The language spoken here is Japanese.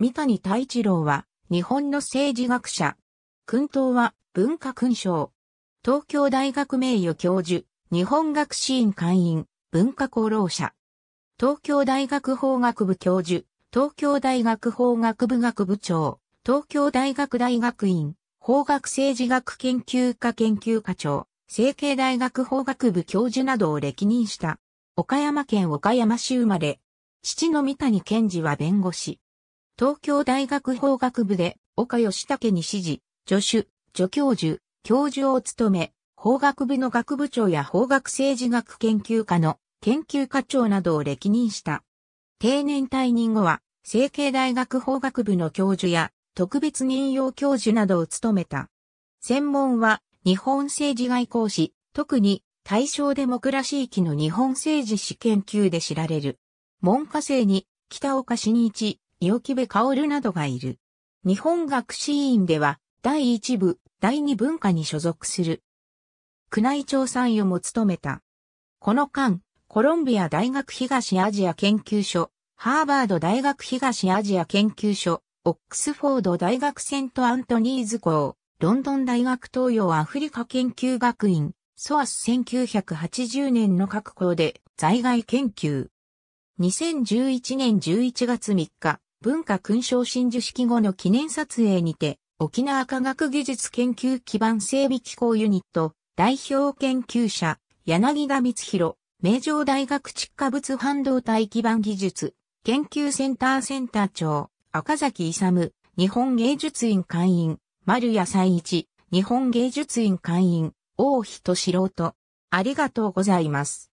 三谷太一郎は、日本の政治学者。訓東は、文化勲章。東京大学名誉教授、日本学士院会員、文化功労者。東京大学法学部教授、東京大学法学部学部長、東京大学大学院、法学政治学研究科研究科長、成形大学法学部教授などを歴任した。岡山県岡山市生まれ。父の三谷健二は弁護士。東京大学法学部で岡義武に師事、助手、助教授、教授を務め、法学部の学部長や法学政治学研究科の研究課長などを歴任した。定年退任後は、成形大学法学部の教授や特別任用教授などを務めた。専門は日本政治外交史、特に大正デモクラシー期の日本政治史研究で知られる。文科生に北岡新一、伊木部薫などがいる。日本学士院では、第一部、第二文化に所属する。宮内庁参与も務めた。この間、コロンビア大学東アジア研究所、ハーバード大学東アジア研究所、オックスフォード大学セントアントニーズ校、ロンドン大学東洋アフリカ研究学院、ソアス1980年の各校で在外研究。2011年11月3日、文化勲章真珠式後の記念撮影にて、沖縄科学技術研究基盤整備機構ユニット、代表研究者、柳田光弘、名城大学窒化物半導体基盤技術、研究センターセンター長、赤崎勇、日本芸術院会員、丸谷才一、日本芸術院会員、大人素人。ありがとうございます。